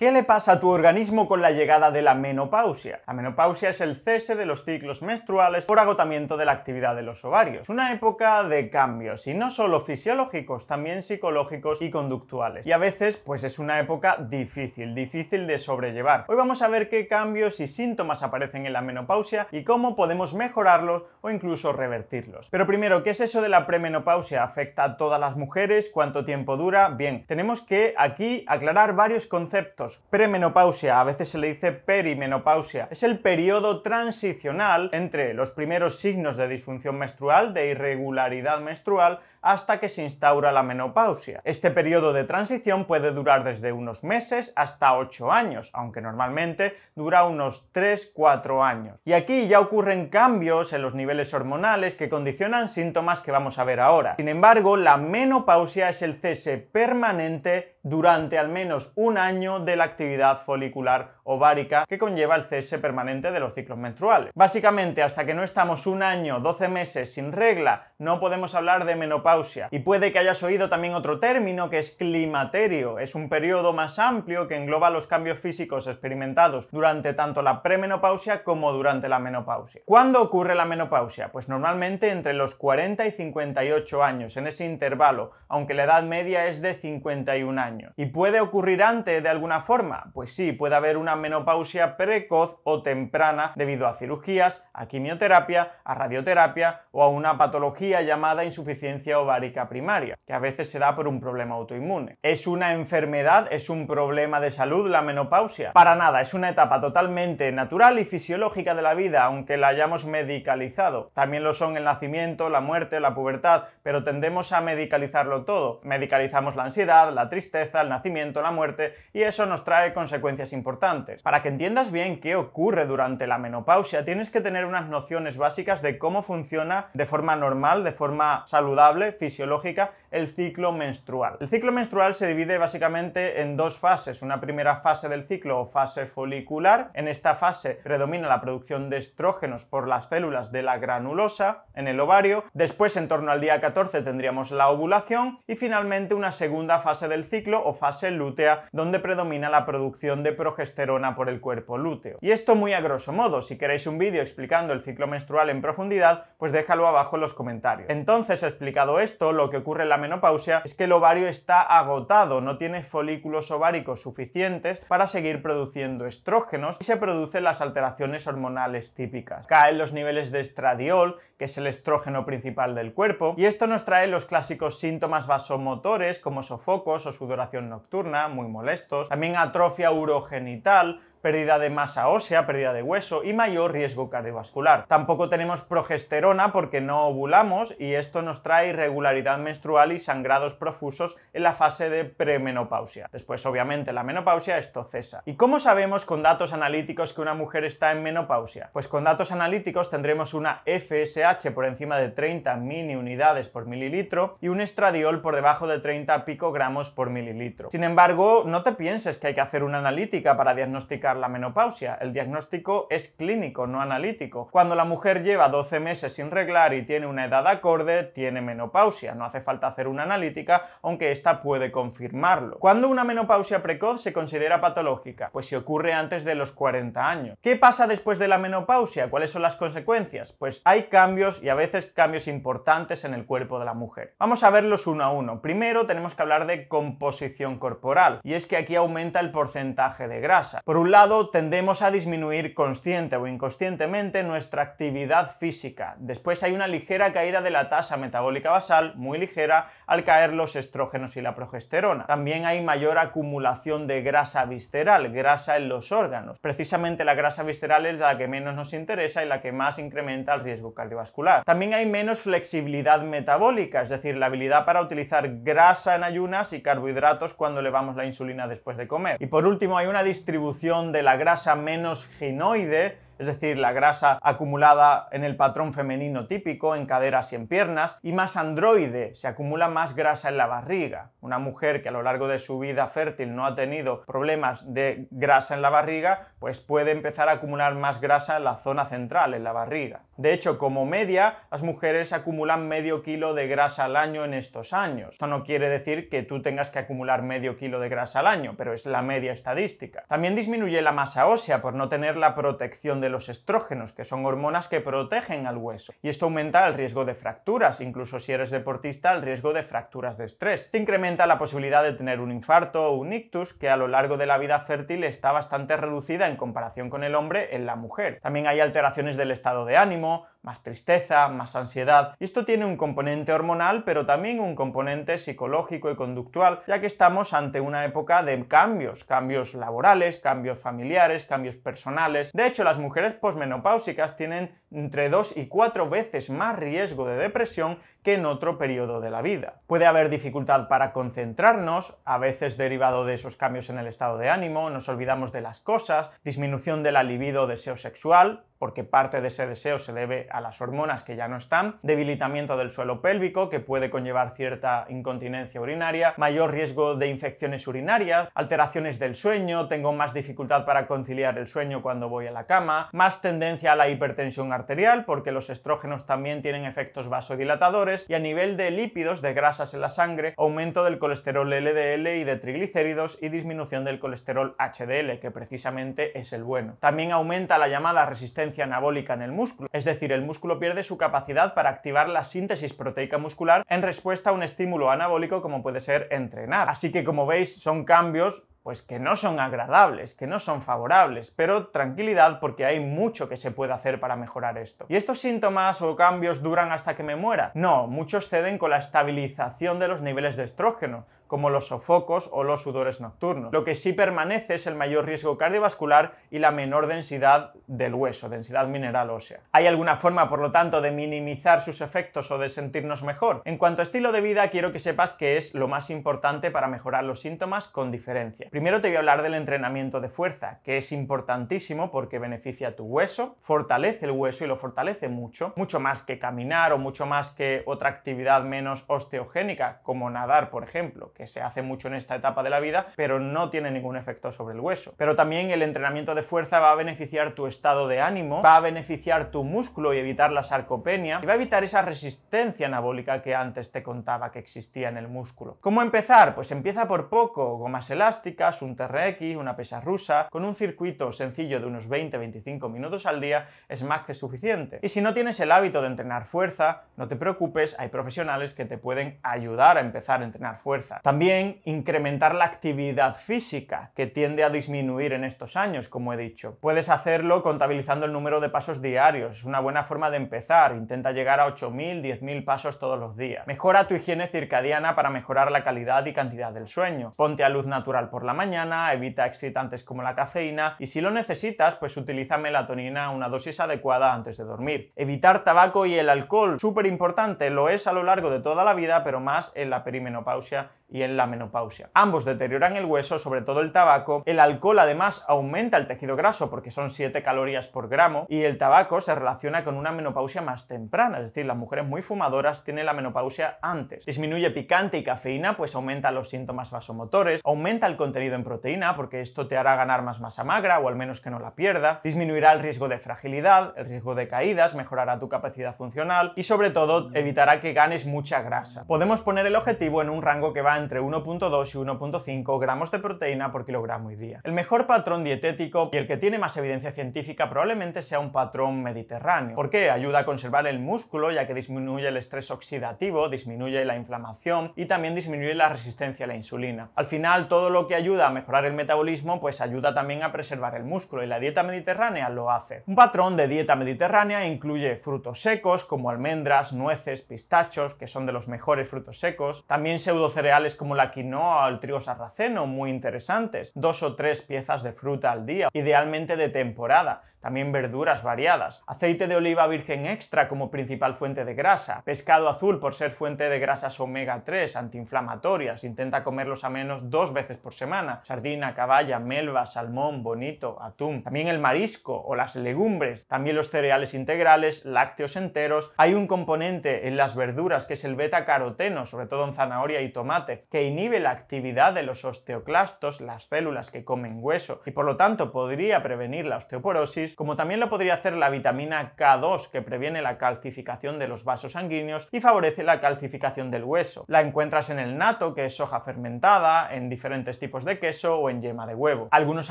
¿Qué le pasa a tu organismo con la llegada de la menopausia? La menopausia es el cese de los ciclos menstruales por agotamiento de la actividad de los ovarios. Una época de cambios, y no solo fisiológicos, también psicológicos y conductuales. Y a veces, pues es una época difícil, difícil de sobrellevar. Hoy vamos a ver qué cambios y síntomas aparecen en la menopausia y cómo podemos mejorarlos o incluso revertirlos. Pero primero, ¿qué es eso de la premenopausia? ¿Afecta a todas las mujeres? ¿Cuánto tiempo dura? Bien, tenemos que aquí aclarar varios conceptos premenopausia, a veces se le dice perimenopausia. Es el periodo transicional entre los primeros signos de disfunción menstrual, de irregularidad menstrual, hasta que se instaura la menopausia. Este periodo de transición puede durar desde unos meses hasta 8 años, aunque normalmente dura unos 3-4 años. Y aquí ya ocurren cambios en los niveles hormonales que condicionan síntomas que vamos a ver ahora. Sin embargo, la menopausia es el cese permanente durante al menos un año de la actividad folicular ovárica que conlleva el cese permanente de los ciclos menstruales. Básicamente, hasta que no estamos un año, 12 meses sin regla, no podemos hablar de menopausia y puede que hayas oído también otro término que es climaterio. Es un periodo más amplio que engloba los cambios físicos experimentados durante tanto la premenopausia como durante la menopausia. ¿Cuándo ocurre la menopausia? Pues normalmente entre los 40 y 58 años, en ese intervalo, aunque la edad media es de 51 años. ¿Y puede ocurrir antes de alguna forma? Pues sí, puede haber una menopausia precoz o temprana debido a cirugías, a quimioterapia, a radioterapia o a una patología llamada insuficiencia ovárica primaria, que a veces se da por un problema autoinmune. ¿Es una enfermedad? ¿Es un problema de salud la menopausia? Para nada, es una etapa totalmente natural y fisiológica de la vida, aunque la hayamos medicalizado. También lo son el nacimiento, la muerte, la pubertad, pero tendemos a medicalizarlo todo. Medicalizamos la ansiedad, la tristeza, el nacimiento, la muerte, y eso nos trae consecuencias importantes. Para que entiendas bien qué ocurre durante la menopausia, tienes que tener unas nociones básicas de cómo funciona de forma normal, de forma saludable, fisiológica, el ciclo menstrual. El ciclo menstrual se divide básicamente en dos fases, una primera fase del ciclo o fase folicular. En esta fase predomina la producción de estrógenos por las células de la granulosa en el ovario. Después, en torno al día 14, tendríamos la ovulación y finalmente una segunda fase del ciclo o fase lútea, donde predomina la producción de progesterona por el cuerpo lúteo. Y esto muy a grosso modo, si queréis un vídeo explicando el ciclo menstrual en profundidad, pues déjalo abajo en los comentarios. Entonces, explicado esto, lo que ocurre en la menopausia es que el ovario está agotado, no tiene folículos ováricos suficientes para seguir produciendo estrógenos y se producen las alteraciones hormonales típicas. Caen los niveles de estradiol, que es el estrógeno principal del cuerpo, y esto nos trae los clásicos síntomas vasomotores como sofocos o sudoración nocturna, muy molestos, también atrofia urogenital, pérdida de masa ósea, pérdida de hueso y mayor riesgo cardiovascular. Tampoco tenemos progesterona porque no ovulamos y esto nos trae irregularidad menstrual y sangrados profusos en la fase de premenopausia. Después, obviamente, la menopausia esto cesa. ¿Y cómo sabemos con datos analíticos que una mujer está en menopausia? Pues con datos analíticos tendremos una FSH por encima de 30 mini unidades por mililitro y un estradiol por debajo de 30 picogramos por mililitro. Sin embargo, no te pienses que hay que hacer una analítica para diagnosticar la menopausia. El diagnóstico es clínico, no analítico. Cuando la mujer lleva 12 meses sin reglar y tiene una edad acorde, tiene menopausia. No hace falta hacer una analítica, aunque esta puede confirmarlo. ¿Cuándo una menopausia precoz se considera patológica? Pues si ocurre antes de los 40 años. ¿Qué pasa después de la menopausia? ¿Cuáles son las consecuencias? Pues hay cambios y a veces cambios importantes en el cuerpo de la mujer. Vamos a verlos uno a uno. Primero tenemos que hablar de composición corporal y es que aquí aumenta el porcentaje de grasa. Por un lado, tendemos a disminuir consciente o inconscientemente nuestra actividad física. Después hay una ligera caída de la tasa metabólica basal, muy ligera, al caer los estrógenos y la progesterona. También hay mayor acumulación de grasa visceral, grasa en los órganos. Precisamente la grasa visceral es la que menos nos interesa y la que más incrementa el riesgo cardiovascular. También hay menos flexibilidad metabólica, es decir, la habilidad para utilizar grasa en ayunas y carbohidratos cuando elevamos la insulina después de comer. Y por último, hay una distribución de la grasa menos ginoide, es decir, la grasa acumulada en el patrón femenino típico, en caderas y en piernas, y más androide, se acumula más grasa en la barriga. Una mujer que a lo largo de su vida fértil no ha tenido problemas de grasa en la barriga, pues puede empezar a acumular más grasa en la zona central, en la barriga. De hecho, como media, las mujeres acumulan medio kilo de grasa al año en estos años. Esto no quiere decir que tú tengas que acumular medio kilo de grasa al año, pero es la media estadística. También disminuye la masa ósea por no tener la protección de los estrógenos, que son hormonas que protegen al hueso. Y esto aumenta el riesgo de fracturas, incluso si eres deportista, el riesgo de fracturas de estrés. Se incrementa la posibilidad de tener un infarto o un ictus, que a lo largo de la vida fértil está bastante reducida en comparación con el hombre en la mujer. También hay alteraciones del estado de ánimo, vraiment más tristeza, más ansiedad. esto tiene un componente hormonal, pero también un componente psicológico y conductual, ya que estamos ante una época de cambios, cambios laborales, cambios familiares, cambios personales. De hecho, las mujeres posmenopáusicas tienen entre dos y cuatro veces más riesgo de depresión que en otro periodo de la vida. Puede haber dificultad para concentrarnos, a veces derivado de esos cambios en el estado de ánimo, nos olvidamos de las cosas, disminución de la libido o deseo sexual, porque parte de ese deseo se debe a las hormonas que ya no están, debilitamiento del suelo pélvico que puede conllevar cierta incontinencia urinaria, mayor riesgo de infecciones urinarias, alteraciones del sueño, tengo más dificultad para conciliar el sueño cuando voy a la cama, más tendencia a la hipertensión arterial porque los estrógenos también tienen efectos vasodilatadores y a nivel de lípidos, de grasas en la sangre, aumento del colesterol LDL y de triglicéridos y disminución del colesterol HDL que precisamente es el bueno. También aumenta la llamada resistencia anabólica en el músculo, es decir, el el músculo pierde su capacidad para activar la síntesis proteica muscular en respuesta a un estímulo anabólico como puede ser entrenar. Así que como veis son cambios pues que no son agradables, que no son favorables, pero tranquilidad porque hay mucho que se puede hacer para mejorar esto. ¿Y estos síntomas o cambios duran hasta que me muera? No, muchos ceden con la estabilización de los niveles de estrógeno, como los sofocos o los sudores nocturnos. Lo que sí permanece es el mayor riesgo cardiovascular y la menor densidad del hueso, densidad mineral ósea. ¿Hay alguna forma, por lo tanto, de minimizar sus efectos o de sentirnos mejor? En cuanto a estilo de vida, quiero que sepas que es lo más importante para mejorar los síntomas con diferencia. Primero te voy a hablar del entrenamiento de fuerza, que es importantísimo porque beneficia a tu hueso, fortalece el hueso y lo fortalece mucho, mucho más que caminar o mucho más que otra actividad menos osteogénica, como nadar, por ejemplo, que se hace mucho en esta etapa de la vida, pero no tiene ningún efecto sobre el hueso. Pero también el entrenamiento de fuerza va a beneficiar tu estado de ánimo, va a beneficiar tu músculo y evitar la sarcopenia, y va a evitar esa resistencia anabólica que antes te contaba que existía en el músculo. ¿Cómo empezar? Pues empieza por poco, gomas elásticas, un TRX, una pesa rusa, con un circuito sencillo de unos 20-25 minutos al día es más que suficiente. Y si no tienes el hábito de entrenar fuerza, no te preocupes, hay profesionales que te pueden ayudar a empezar a entrenar fuerza. También incrementar la actividad física, que tiende a disminuir en estos años, como he dicho. Puedes hacerlo contabilizando el número de pasos diarios, es una buena forma de empezar, intenta llegar a 8.000, 10.000 pasos todos los días. Mejora tu higiene circadiana para mejorar la calidad y cantidad del sueño. Ponte a luz natural por la mañana, evita excitantes como la cafeína y si lo necesitas, pues utiliza melatonina una dosis adecuada antes de dormir. Evitar tabaco y el alcohol, súper importante, lo es a lo largo de toda la vida, pero más en la perimenopausia y en la menopausia. Ambos deterioran el hueso, sobre todo el tabaco. El alcohol además aumenta el tejido graso porque son 7 calorías por gramo y el tabaco se relaciona con una menopausia más temprana, es decir, las mujeres muy fumadoras tienen la menopausia antes. Disminuye picante y cafeína, pues aumenta los síntomas vasomotores, aumenta el contenido en proteína porque esto te hará ganar más masa magra o al menos que no la pierda, disminuirá el riesgo de fragilidad, el riesgo de caídas, mejorará tu capacidad funcional y sobre todo evitará que ganes mucha grasa. Podemos poner el objetivo en un rango que va entre 1.2 y 1.5 gramos de proteína por kilogramo y día. El mejor patrón dietético y el que tiene más evidencia científica probablemente sea un patrón mediterráneo. porque Ayuda a conservar el músculo ya que disminuye el estrés oxidativo, disminuye la inflamación y también disminuye la resistencia a la insulina. Al final, todo lo que ayuda a mejorar el metabolismo pues ayuda también a preservar el músculo y la dieta mediterránea lo hace. Un patrón de dieta mediterránea incluye frutos secos como almendras, nueces, pistachos, que son de los mejores frutos secos, también pseudocereales como la quinoa o el trigo sarraceno muy interesantes, dos o tres piezas de fruta al día, idealmente de temporada también verduras variadas, aceite de oliva virgen extra como principal fuente de grasa, pescado azul por ser fuente de grasas omega 3 antiinflamatorias, intenta comerlos a menos dos veces por semana, sardina, caballa, melva, salmón, bonito, atún, también el marisco o las legumbres, también los cereales integrales, lácteos enteros, hay un componente en las verduras que es el beta caroteno, sobre todo en zanahoria y tomate, que inhibe la actividad de los osteoclastos, las células que comen hueso, y por lo tanto podría prevenir la osteoporosis como también lo podría hacer la vitamina K2, que previene la calcificación de los vasos sanguíneos y favorece la calcificación del hueso. La encuentras en el nato, que es soja fermentada, en diferentes tipos de queso o en yema de huevo. Algunos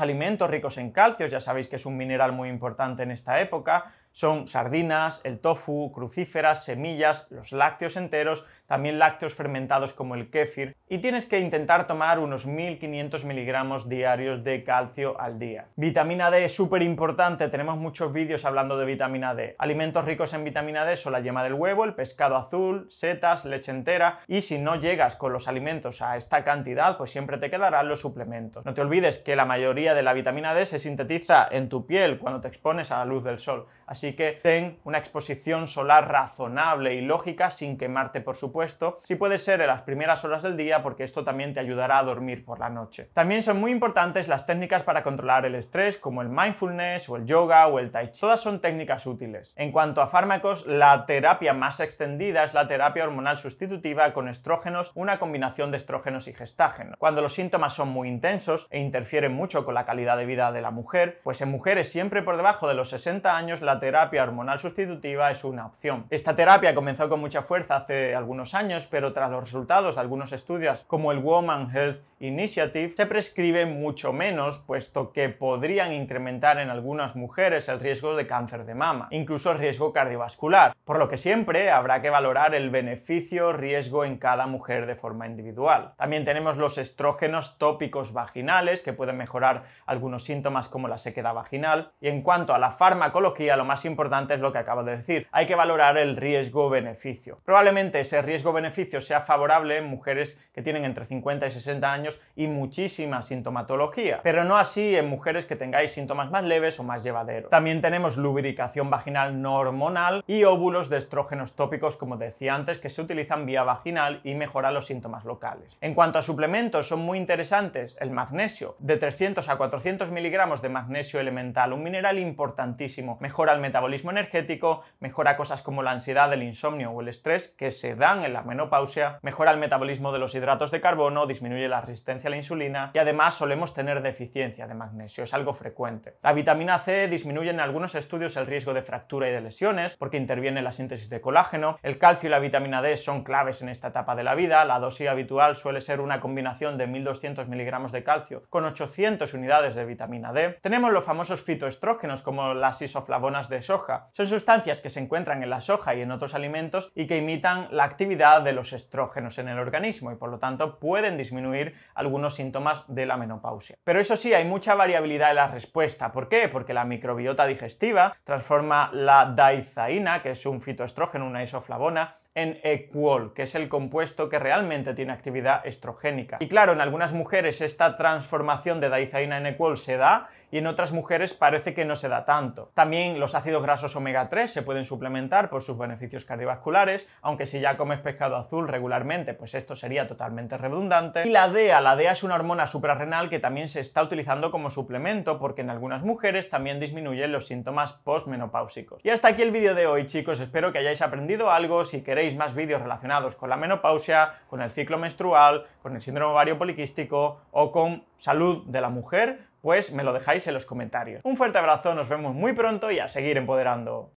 alimentos ricos en calcio, ya sabéis que es un mineral muy importante en esta época, son sardinas, el tofu, crucíferas, semillas, los lácteos enteros, también lácteos fermentados como el kéfir, y tienes que intentar tomar unos 1500 miligramos diarios de calcio al día. Vitamina D es súper importante, tenemos muchos vídeos hablando de vitamina D. Alimentos ricos en vitamina D son la yema del huevo, el pescado azul, setas, leche entera, y si no llegas con los alimentos a esta cantidad, pues siempre te quedarán los suplementos. No te olvides que la mayoría de la vitamina D se sintetiza en tu piel cuando te expones a la luz del sol, así que ten una exposición solar razonable y lógica sin quemarte por supuesto esto si puede ser en las primeras horas del día porque esto también te ayudará a dormir por la noche. También son muy importantes las técnicas para controlar el estrés como el mindfulness o el yoga o el tai chi. Todas son técnicas útiles. En cuanto a fármacos, la terapia más extendida es la terapia hormonal sustitutiva con estrógenos, una combinación de estrógenos y gestágenos. Cuando los síntomas son muy intensos e interfieren mucho con la calidad de vida de la mujer, pues en mujeres siempre por debajo de los 60 años la terapia hormonal sustitutiva es una opción. Esta terapia comenzó con mucha fuerza hace algunos años, pero tras los resultados de algunos estudios como el Woman Health Initiative se prescribe mucho menos, puesto que podrían incrementar en algunas mujeres el riesgo de cáncer de mama, incluso el riesgo cardiovascular, por lo que siempre habrá que valorar el beneficio-riesgo en cada mujer de forma individual. También tenemos los estrógenos tópicos vaginales, que pueden mejorar algunos síntomas como la sequedad vaginal. Y en cuanto a la farmacología, lo más importante es lo que acabo de decir, hay que valorar el riesgo-beneficio. Probablemente ese riesgo-beneficio sea favorable en mujeres que tienen entre 50 y 60 años y muchísima sintomatología, pero no así en mujeres que tengáis síntomas más leves o más llevaderos. También tenemos lubricación vaginal no hormonal y óvulos de estrógenos tópicos, como decía antes, que se utilizan vía vaginal y mejoran los síntomas locales. En cuanto a suplementos, son muy interesantes el magnesio, de 300 a 400 miligramos de magnesio elemental, un mineral importantísimo, mejora el metabolismo energético, mejora cosas como la ansiedad, el insomnio o el estrés que se dan en la menopausia, mejora el metabolismo de los hidratos de carbono, disminuye la resistencia a la insulina y además solemos tener deficiencia de magnesio, es algo frecuente. La vitamina C disminuye en algunos estudios el riesgo de fractura y de lesiones porque interviene la síntesis de colágeno, el calcio y la vitamina D son claves en esta etapa de la vida, la dosis habitual suele ser una combinación de 1200 miligramos de calcio con 800 unidades de vitamina D. Tenemos los famosos fitoestrógenos como las isoflavonas de soja, son sustancias que se encuentran en la soja y en otros alimentos y que imitan la actividad de los estrógenos en el organismo y por lo tanto pueden disminuir algunos síntomas de la menopausia. Pero eso sí, hay mucha variabilidad en la respuesta. ¿Por qué? Porque la microbiota digestiva transforma la daizaína, que es un fitoestrógeno, una isoflavona, en equol, que es el compuesto que realmente tiene actividad estrogénica. Y claro, en algunas mujeres esta transformación de daizaína en equol se da y en otras mujeres parece que no se da tanto. También los ácidos grasos omega 3 se pueden suplementar por sus beneficios cardiovasculares, aunque si ya comes pescado azul regularmente, pues esto sería totalmente redundante. Y la DEA, la DEA es una hormona suprarrenal que también se está utilizando como suplemento porque en algunas mujeres también disminuyen los síntomas postmenopáusicos. Y hasta aquí el vídeo de hoy, chicos. Espero que hayáis aprendido algo. Si queréis más vídeos relacionados con la menopausia, con el ciclo menstrual, con el síndrome ovario poliquístico o con salud de la mujer, pues me lo dejáis en los comentarios. Un fuerte abrazo, nos vemos muy pronto y a seguir empoderando.